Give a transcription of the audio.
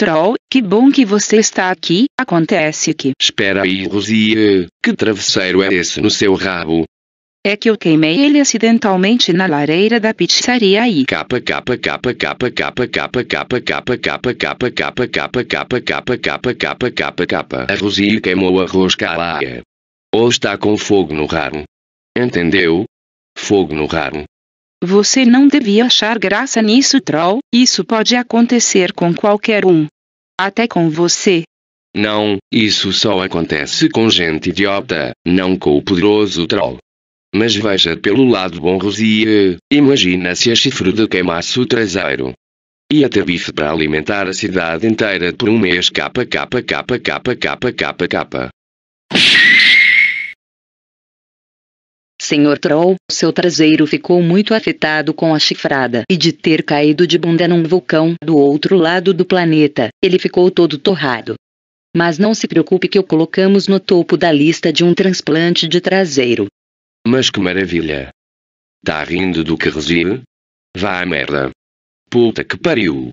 Troll, que bom que você está aqui, acontece que... Espera aí, Rosie, que travesseiro é esse no seu rabo? É que eu queimei ele acidentalmente na lareira da pizzaria aí. Capa capa capa capa capa capa capa capa capa capa capa capa capa capa capa capa capa capa. A Rosie queimou a rosca lá. Ou está com fogo no rabo. Entendeu? Fogo no rabo. Você não devia achar graça nisso, troll. Isso pode acontecer com qualquer um. Até com você. Não, isso só acontece com gente idiota, não com o poderoso troll. Mas veja pelo lado bom, Rosie. Imagina se a chifruda queimasse o traseiro. Ia ter bife para alimentar a cidade inteira por um mês. Capa, capa, capa, capa, capa, capa, capa. Senhor Troll, seu traseiro ficou muito afetado com a chifrada e de ter caído de bunda num vulcão do outro lado do planeta, ele ficou todo torrado. Mas não se preocupe que o colocamos no topo da lista de um transplante de traseiro. Mas que maravilha! Tá rindo do que reside? Vá à merda! Puta que pariu!